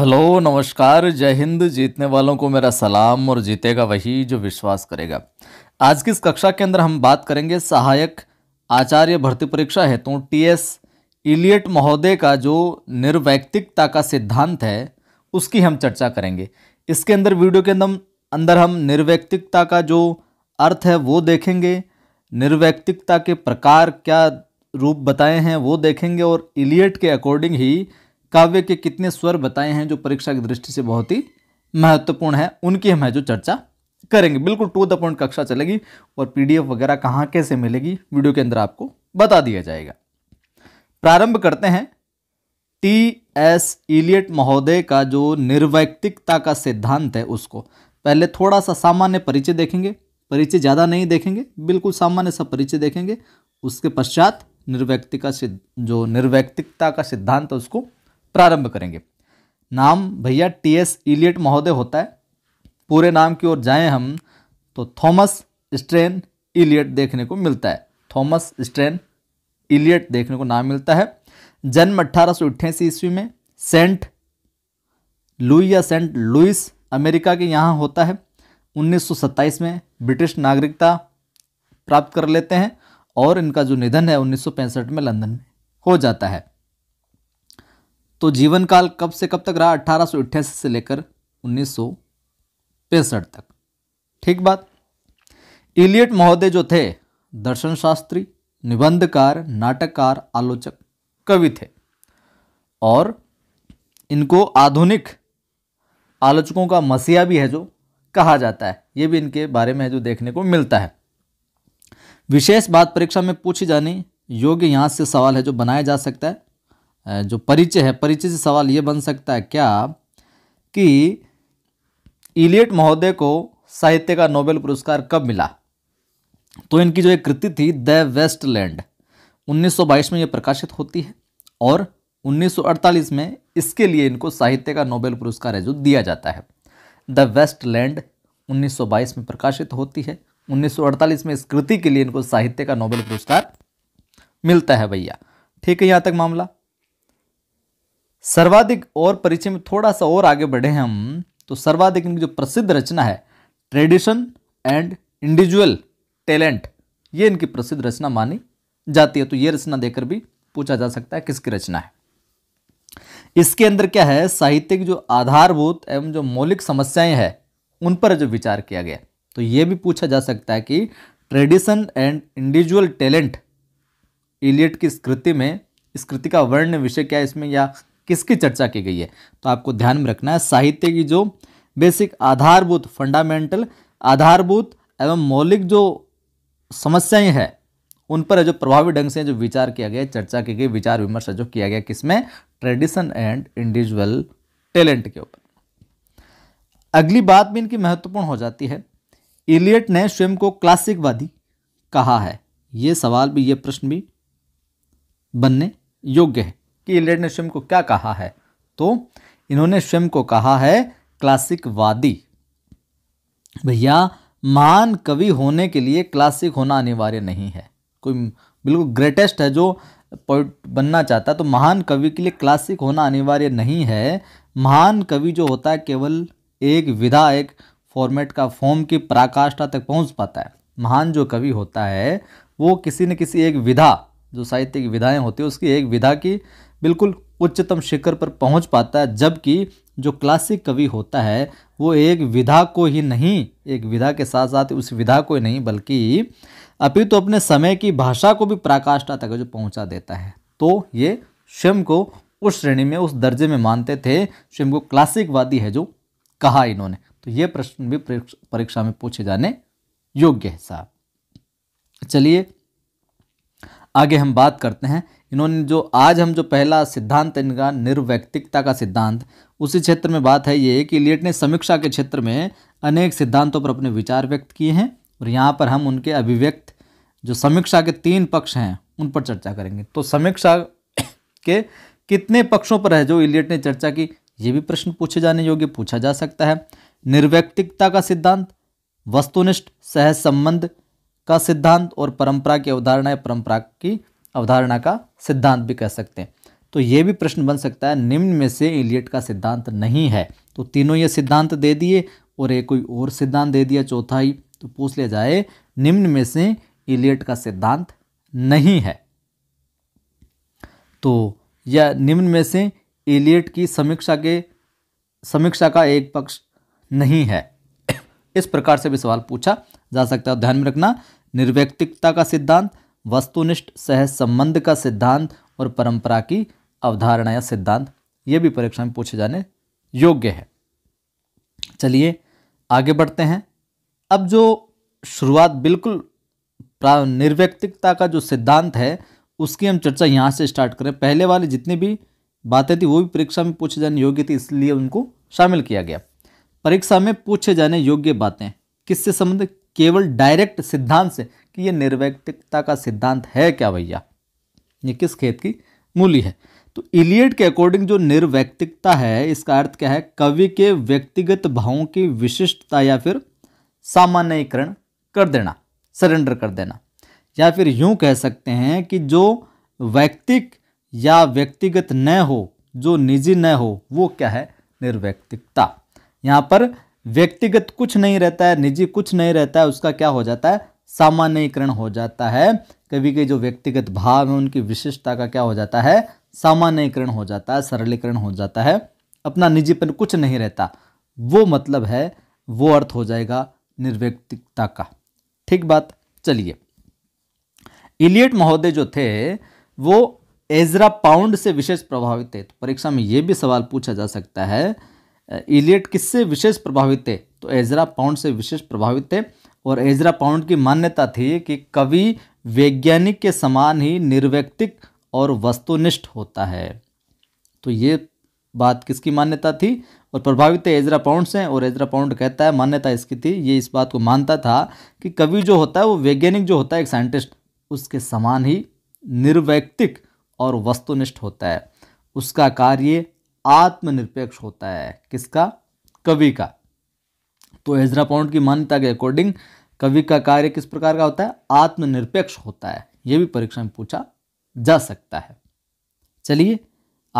hello नमस्कार जय हिंद जीतने वालों को मेरा सलाम और जीतेगा वही जो विश्वास करेगा आज की इस कक्षा के अंदर हम बात करेंगे सहायक आचार्य भर्ती परीक्षा हेतु तो टी एस इलियट महोदय का जो निर्वैक्तिकता का सिद्धांत है उसकी हम चर्चा करेंगे इसके अंदर वीडियो के अंदर अंदर हम निर्वैक्तिकता का जो अर्थ है वो देखेंगे निर्वैक्तिकता के प्रकार क्या रूप बताए हैं वो देखेंगे और इलियट के अकॉर्डिंग ही काव्य के कितने स्वर बताए हैं जो परीक्षा की दृष्टि से बहुत ही महत्वपूर्ण है उनकी हम है जो चर्चा करेंगे बिल्कुल टू द पॉइंट कक्षा चलेगी और पीडीएफ वगैरह कहाँ कैसे मिलेगी वीडियो के अंदर आपको बता दिया जाएगा प्रारंभ करते हैं टी एस इलियट महोदय का जो निर्वैक्तिकता का सिद्धांत है उसको पहले थोड़ा सा सामान्य परिचय देखेंगे परिचय ज़्यादा नहीं देखेंगे बिल्कुल सामान्य सा परिचय देखेंगे उसके पश्चात निर्वैक्तिका सिद्ध जो निर्वैक्तिकता का सिद्धांत है उसको प्रारंभ करेंगे नाम भैया टी एस इलियट महोदय होता है पूरे नाम की ओर जाएं हम तो थॉमस स्ट्रेन इलियट देखने को मिलता है थॉमस स्ट्रेन इलियट देखने को नाम मिलता है जन्म अट्ठारह ईस्वी में सेंट लुई या सेंट लुइस अमेरिका के यहाँ होता है 1927 में ब्रिटिश नागरिकता प्राप्त कर लेते हैं और इनका जो निधन है उन्नीस में लंदन में हो जाता है तो जीवन काल कब से कब तक रहा अठारह से लेकर उन्नीस तक ठीक बात इलियट महोदय जो थे दर्शन शास्त्री निबंधकार नाटककार आलोचक कवि थे और इनको आधुनिक आलोचकों का मसीहा भी है जो कहा जाता है ये भी इनके बारे में है जो देखने को मिलता है विशेष बात परीक्षा में पूछी जानी योग्य यहाँ से सवाल है जो बनाया जा सकता है जो परिचय है परिचय से सवाल ये बन सकता है क्या कि इलियट महोदय को साहित्य का नोबेल पुरस्कार कब मिला तो इनकी जो एक कृति थी द वेस्ट लैंड 1922 में ये प्रकाशित होती है और 1948 में इसके लिए इनको साहित्य का नोबेल पुरस्कार है जो दिया जाता है द वेस्ट लैंड 1922 में प्रकाशित होती है 1948 में इस कृति के लिए इनको साहित्य का नोबेल पुरस्कार मिलता है भैया ठीक है यहाँ तक मामला सर्वाधिक और परिचय में थोड़ा सा और आगे बढ़े हम तो सर्वाधिक इनकी जो प्रसिद्ध रचना है ट्रेडिशन एंड इंडिविजुअल टैलेंट ये इनकी प्रसिद्ध रचना मानी जाती है तो ये रचना देकर भी पूछा जा सकता है किसकी रचना है इसके अंदर क्या है साहित्यिक जो आधारभूत एवं जो मौलिक समस्याएं हैं उन पर जो विचार किया गया तो ये भी पूछा जा सकता है कि tradition and individual talent Eliot की स्कृति में स्कृति का वर्ण विषय क्या है इसमें या किसकी चर्चा की गई है तो आपको ध्यान में रखना है साहित्य की जो बेसिक आधारभूत फंडामेंटल आधारभूत एवं मौलिक जो समस्याएं हैं उन पर जो प्रभावी ढंग से जो विचार किया गया चर्चा की गई विचार विमर्श जो किया गया किसमें ट्रेडिशन एंड इंडिविजुअल टैलेंट के ऊपर अगली बात भी इनकी महत्वपूर्ण हो जाती है इलियट ने स्वयं को क्लासिकवादी कहा है ये सवाल भी ये प्रश्न भी बनने योग्य है कि इलेट ने स्वयं को क्या कहा है तो इन्होंने स्वयं को कहा है क्लासिकवादी भैया महान कवि होने के लिए क्लासिक होना अनिवार्य नहीं है कोई बिल्कुल ग्रेटेस्ट है जो पोइट बनना चाहता है तो महान कवि के लिए क्लासिक होना अनिवार्य नहीं है महान कवि जो होता है केवल एक विधा एक फॉर्मेट का फॉर्म की पराकाष्ठा तक पहुंच पाता है महान जो कवि होता है वो किसी न किसी एक विधा जो साहित्य की विधाएं होती है उसकी एक विधा की बिल्कुल उच्चतम शिखर पर पहुंच पाता है जबकि जो क्लासिक कवि होता है वो एक विधा को ही नहीं एक विधा के साथ साथ उस विधा को ही नहीं बल्कि अपितु तो अपने समय की भाषा को भी प्राकाष्ठा तक जो पहुंचा देता है तो ये स्वयं को उस श्रेणी में उस दर्जे में मानते थे स्वयं को क्लासिकवादी है जो कहा इन्होंने तो ये प्रश्न भी परीक्षा में पूछे जाने योग्य है साहब चलिए आगे हम बात करते हैं इन्होंने जो आज हम जो पहला सिद्धांत इनका निर्वैक्तिकता का सिद्धांत उसी क्षेत्र में बात है ये कि इलियट ने समीक्षा के क्षेत्र में अनेक सिद्धांतों पर अपने विचार व्यक्त किए हैं और यहाँ पर हम उनके अभिव्यक्त जो समीक्षा के तीन पक्ष हैं उन पर चर्चा करेंगे तो समीक्षा के कितने पक्षों पर है जो इलियट ने चर्चा की ये भी प्रश्न पूछे जाने योग्य पूछा जा सकता है निर्वैक्तिकता का सिद्धांत वस्तुनिष्ठ सहज संबंध का सिद्धांत और परंपरा की अवधारणा परंपरा की अवधारणा का सिद्धांत भी कह सकते हैं तो ये भी प्रश्न बन सकता है निम्न में से इलियट का सिद्धांत नहीं है तो तीनों ये सिद्धांत दे दिए और एक कोई और सिद्धांत दे दिया चौथा ही तो पूछ लिया जाए निम्न में से इलियट का सिद्धांत नहीं है तो यह निम्न में से एलियट की समीक्षा के समीक्षा का एक पक्ष नहीं है इस प्रकार से भी सवाल पूछा जा सकता है ध्यान में रखना निर्व्यक्तिकता का सिद्धांत वस्तुनिष्ठ सहज संबंध का सिद्धांत और परंपरा की अवधारणा या सिद्धांत ये भी परीक्षा में पूछे जाने योग्य है चलिए आगे बढ़ते हैं अब जो शुरुआत बिल्कुल निर्व्यक्तिकता का जो सिद्धांत है उसकी हम चर्चा यहाँ से स्टार्ट करें पहले वाली जितनी भी बातें थी वो भी परीक्षा में पूछे जाने योग्य थी इसलिए उनको शामिल किया गया परीक्षा में पूछे जाने योग्य बातें किससे संबंधित केवल डायरेक्ट सिद्धांत से कि ये निर्वैक्तिकता का सिद्धांत है क्या भैया ये किस खेत की मूली है तो इलियड के अकॉर्डिंग जो निर्वैक्तिकता है इसका अर्थ क्या है कवि के व्यक्तिगत भावों की विशिष्टता या फिर सामान्यकरण कर देना सरेंडर कर देना या फिर यूं कह सकते हैं कि जो व्यक्तिक या व्यक्तिगत न हो जो निजी न हो वो क्या है निर्वैक्तिकता यहाँ पर व्यक्तिगत कुछ नहीं रहता है निजी कुछ नहीं रहता है उसका क्या हो जाता है सामान्यकरण हो जाता है कवि के जो व्यक्तिगत भाव है उनकी विशिष्टता का क्या हो जाता है सामान्यकरण हो जाता है सरलीकरण हो जाता है अपना निजीपन कुछ नहीं रहता वो मतलब है वो अर्थ हो जाएगा निर्व्यक्तिकता का ठीक बात चलिए इलियट महोदय जो थे वो एजरा पाउंड से विशेष प्रभावित थे तो परीक्षा में यह भी सवाल पूछा जा सकता है इलियट किससे विशेष प्रभावित थे तो एजरा पाउंड से विशेष प्रभावित थे और एजरा पाउंड की मान्यता थी कि कवि वैज्ञानिक के समान ही निर्व्यक्तिक और वस्तुनिष्ठ होता है तो ये बात किसकी मान्यता थी और प्रभावित एजरा पाउंड से और एजरा पाउंड कहता है मान्यता इसकी थी ये इस बात को मानता था कि कवि जो होता है वो वैज्ञानिक जो होता है एक साइंटिस्ट उसके समान ही निर्व्यक्तिक और वस्तुनिष्ठ होता है उसका कार्य आत्मनिरपेक्ष होता है किसका कवि का तो एजरा पॉइंट की मान्यता के अकॉर्डिंग कवि का कार्य किस प्रकार का होता है आत्मनिरपेक्ष होता है यह भी परीक्षा में पूछा जा सकता है चलिए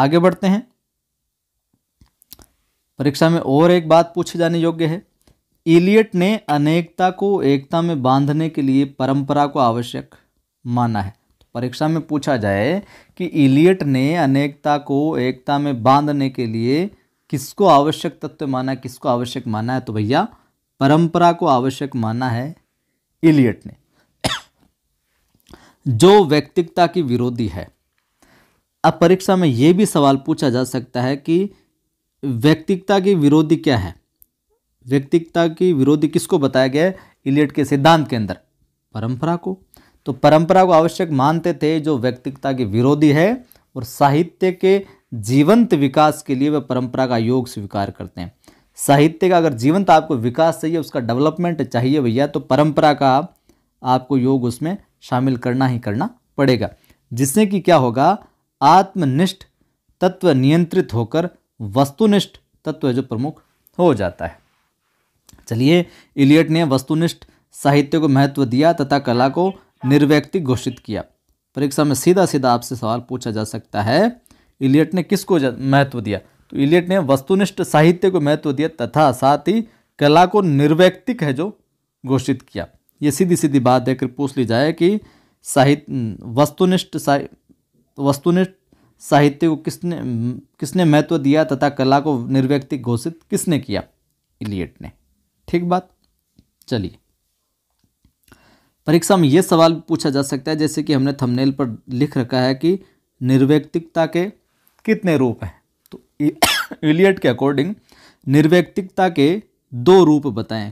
आगे बढ़ते हैं परीक्षा में और एक बात पूछे जाने योग्य है इलियट ने अनेकता को एकता में बांधने के लिए परंपरा को आवश्यक माना है तो परीक्षा में पूछा जाए कि इलियट ने अनेकता को एकता में बांधने के लिए किसको आवश्यक तत्व माना है किसको आवश्यक माना है तो भैया परंपरा को आवश्यक माना है इलियट ने जो व्यक्तिकता की विरोधी है अब परीक्षा में यह भी सवाल पूछा जा सकता है कि व्यक्तिकता की विरोधी क्या है व्यक्तिकता की विरोधी किसको बताया गया है इलियट के सिद्धांत के अंदर परंपरा को तो परंपरा को आवश्यक मानते थे जो व्यक्तिकता के विरोधी है और साहित्य के जीवंत विकास के लिए वह परंपरा का योग स्वीकार करते हैं साहित्य का अगर जीवंत आपको विकास चाहिए उसका डेवलपमेंट चाहिए भैया तो परंपरा का आपको योग उसमें शामिल करना ही करना पड़ेगा जिससे कि क्या होगा आत्मनिष्ठ तत्व नियंत्रित होकर वस्तुनिष्ठ तत्व जो प्रमुख हो जाता है चलिए इलियट ने वस्तुनिष्ठ साहित्य को महत्व दिया तथा कला को निर्व्यक्ति घोषित किया परीक्षा में सीधा सीधा आपसे सवाल पूछा जा सकता है इलियट ने किसको महत्व दिया तो इलियट ने वस्तुनिष्ठ साहित्य को महत्व दिया तथा साथ ही कला को निर्वैक्तिक है जो घोषित किया ये सीधी सीधी बात देखकर पूछ ली जाए कि साहित्य वस्तुनिष्ठ साहि वस्तुनिष्ठ साहित्य को किसने किसने महत्व दिया तथा कला को निर्वैक्तिक घोषित किसने किया इलियट ने ठीक बात चलिए परीक्षा में ये सवाल पूछा जा सकता है जैसे कि हमने थंबनेल पर लिख रखा है कि निर्वैक्तिकता के कितने रूप हैं तो इलियट के अकॉर्डिंग निर्व्यक्तिकता के दो रूप बताएं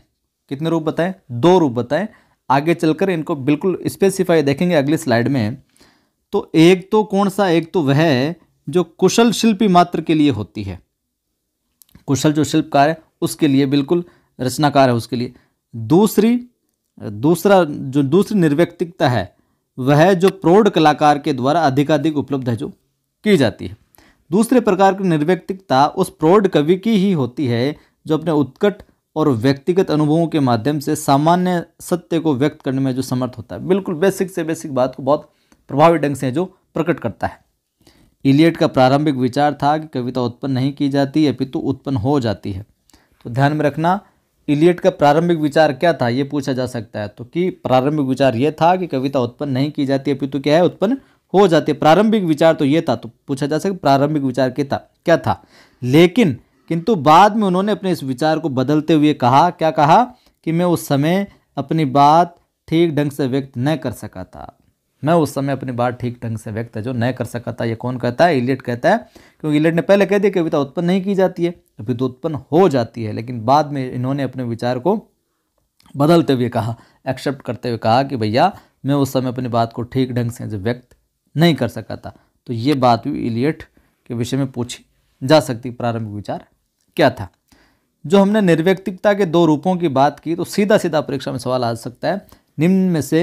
कितने रूप बताएं दो रूप बताएं आगे चलकर इनको बिल्कुल स्पेसिफाई देखेंगे अगली स्लाइड में तो एक तो कौन सा एक तो वह है जो कुशल शिल्पी मात्र के लिए होती है कुशल जो शिल्पकार है उसके लिए बिल्कुल रचनाकार है उसके लिए दूसरी दूसरा जो दूसरी निर्व्यक्तिकता है वह जो प्रौढ़ कलाकार के द्वारा अधिकाधिक उपलब्ध है जो की जाती है दूसरे प्रकार की निर्व्यक्तिकता उस प्रौढ़ कवि की ही होती है जो अपने उत्कट और व्यक्तिगत अनुभवों के माध्यम से सामान्य सत्य को व्यक्त करने में जो समर्थ होता है बिल्कुल बेसिक से बेसिक बात को बहुत प्रभावी ढंग से जो प्रकट करता है इलियट का प्रारंभिक विचार था कि कविता उत्पन्न नहीं की जाती अपितु उत्पन्न हो जाती है तो ध्यान में रखना इलियट का प्रारंभिक विचार क्या था ये पूछा जा सकता है तो कि प्रारंभिक विचार ये था कि कविता उत्पन्न नहीं की जाती अपितु क्या है उत्पन्न हो जाते प्रारंभिक विचार तो ये था तो पूछा जा सकता प्रारंभिक विचार क्या था क्या था लेकिन किंतु बाद में उन्होंने अपने इस विचार को बदलते हुए कहा क्या कहा कि मैं उस समय अपनी बात ठीक ढंग से व्यक्त न कर सका था मैं उस समय अपनी बात ठीक ढंग से व्यक्त जो न कर सका था ये कौन कहता है इलेट कहता है क्योंकि इलेट ने पहले कह दिया कि कविता तो उत्पन्न नहीं की जाती है अभी तो उत्पन्न हो जाती है लेकिन बाद में इन्होंने अपने विचार को बदलते हुए कहा एक्सेप्ट करते हुए कहा कि भैया मैं उस समय अपनी बात को ठीक ढंग से जो व्यक्त नहीं कर सका था तो ये बात भी इलियट के विषय में पूछी जा सकती प्रारंभिक विचार क्या था जो हमने निर्व्यक्तिकता के दो रूपों की बात की तो सीधा सीधा परीक्षा में सवाल आ सकता है निम्न में से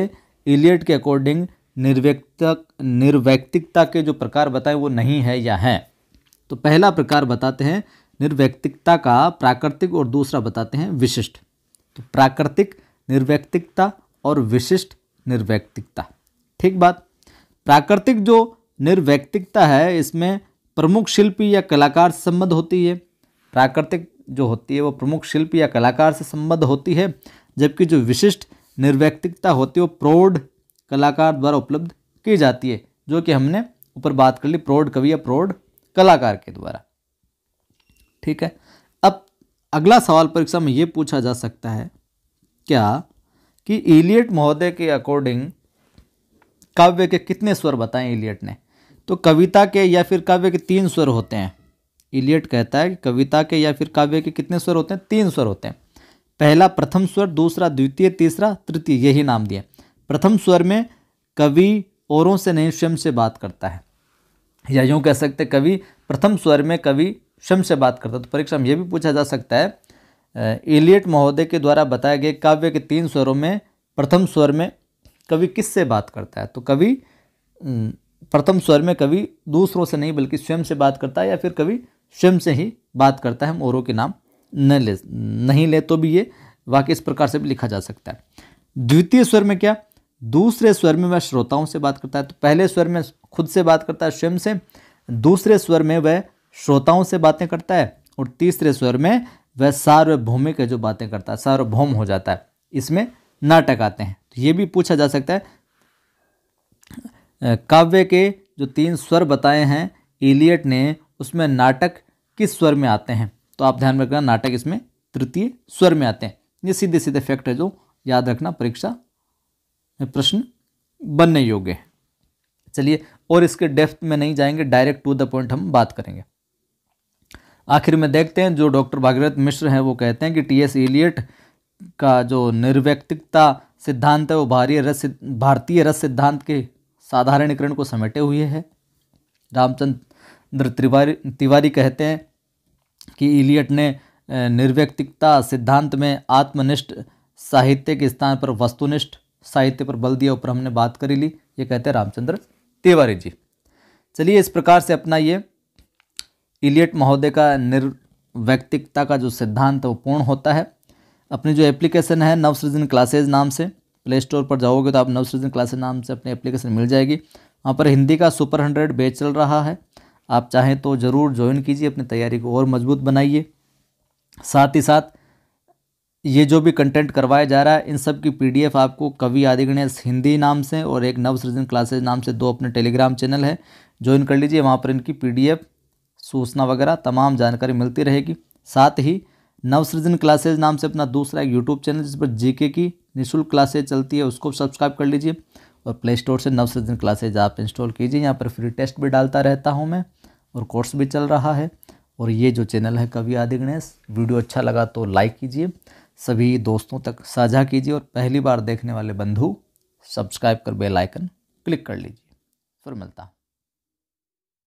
इलियट के अकॉर्डिंग निर्व्यक्तक निर्व्यक्तिकता के जो प्रकार बताए वो नहीं है या है तो पहला प्रकार बताते हैं निर्व्यक्तिकता का प्राकृतिक और दूसरा बताते हैं विशिष्ट तो प्राकृतिक निर्व्यक्तिकता और विशिष्ट निर्व्यक्तिकता ठीक बात प्राकृतिक जो निर्वैक्तिकता है इसमें प्रमुख शिल्पी या कलाकार से संबद्ध होती है प्राकृतिक जो होती है वो प्रमुख शिल्पी या कलाकार से संबद्ध होती है जबकि जो विशिष्ट निर्वैक्तिकता होती है वो प्रौढ़ कलाकार द्वारा उपलब्ध की जाती है जो कि हमने ऊपर बात कर ली प्रौढ़ कवि या प्रौढ़ कलाकार के द्वारा ठीक है अब अगला सवाल परीक्षा में ये पूछा जा सकता है क्या कि एलियट महोदय के अकॉर्डिंग काव्य के कितने स्वर बताएं इलियट ने तो कविता के या फिर काव्य के तीन स्वर होते हैं इलियट कहता है कि कविता के या फिर काव्य के कितने स्वर होते हैं तीन स्वर होते हैं पहला प्रथम स्वर दूसरा द्वितीय तीसरा तृतीय यही नाम दिया प्रथम स्वर में कवि औरों से नहीं स्वयं से बात करता है या यूँ कह सकते कवि प्रथम स्वर में कवि स्वयं से बात करता तो परीक्षा में यह भी पूछा जा सकता है इलियट महोदय के द्वारा बताए गए काव्य के तीन स्वरों में प्रथम स्वर में कवि किससे बात करता है तो कवि प्रथम स्वर में कवि दूसरों से नहीं बल्कि स्वयं से बात करता है या फिर कवि स्वयं से ही बात करता है हम औरों के नाम न ले नहीं ले तो भी ये वाक्य इस प्रकार से भी लिखा जा सकता है द्वितीय स्वर में क्या दूसरे स्वर में वह श्रोताओं से बात करता है तो पहले स्वर में खुद से बात करता है स्वयं से दूसरे स्वर में वह श्रोताओं से बातें करता है और तीसरे स्वर में वह सार्वभौमिक जो बातें करता है सार्वभौम हो जाता है इसमें नाटक आते हैं ये भी पूछा जा सकता है काव्य के जो तीन स्वर बताए हैं इलियट ने उसमें नाटक किस स्वर में आते हैं तो आप ध्यान रखना नाटक इसमें तृतीय स्वर में आते हैं ये सीधे सीधे फैक्ट है जो याद रखना परीक्षा में प्रश्न बनने योग्य है चलिए और इसके डेफ्थ में नहीं जाएंगे डायरेक्ट टू द पॉइंट हम बात करेंगे आखिर में देखते हैं जो डॉक्टर भागीरथ मिश्र हैं वो कहते हैं कि टी एस एलियट का जो निर्व्यक्तिकता सिद्धांत है वो भारतीय रस भारतीय रस सिद्धांत के साधारणीकरण को समेटे हुए है रामचंद्र तिवारी तिवारी कहते हैं कि इलियट ने निर्व्यक्तिकता सिद्धांत में आत्मनिष्ठ साहित्य के स्थान पर वस्तुनिष्ठ साहित्य पर बल दिया ऊपर हमने बात करी ली ये कहते हैं रामचंद्र तिवारी जी चलिए इस प्रकार से अपना ये इलियट महोदय का निर्व्यक्तिकता का जो सिद्धांत है वो पूर्ण होता है अपनी जो एप्लीकेशन है नवसृजन क्लासेज नाम से प्ले स्टोर पर जाओगे तो आप नवसृजन क्लासेज नाम से अपनी एप्लीकेशन मिल जाएगी वहाँ पर हिंदी का सुपर हंड्रेड बेच चल रहा है आप चाहें तो ज़रूर ज्वाइन कीजिए अपनी तैयारी को और मजबूत बनाइए साथ ही साथ ये जो भी कंटेंट करवाया जा रहा है इन सब की पीडीएफ आपको कवि आदि गणेश हिंदी नाम से और एक नवसृजन क्लासेज नाम से दो अपने टेलीग्राम चैनल है ज्वाइन कर लीजिए वहाँ पर इनकी पीडीएफ सूचना वगैरह तमाम जानकारी मिलती रहेगी साथ ही नवसृजन क्लासेज नाम से अपना दूसरा एक यूट्यूब चैनल जिस पर जीके की निःशुल्क क्लासेज चलती है उसको सब्सक्राइब कर लीजिए और प्ले स्टोर से नवसृजन क्लासेज आप इंस्टॉल कीजिए यहाँ पर फ्री टेस्ट भी डालता रहता हूँ मैं और कोर्स भी चल रहा है और ये जो चैनल है कवि आदि गणेश वीडियो अच्छा लगा तो लाइक कीजिए सभी दोस्तों तक साझा कीजिए और पहली बार देखने वाले बंधु सब्सक्राइब कर बेल आइकन क्लिक कर लीजिए फिर मिलता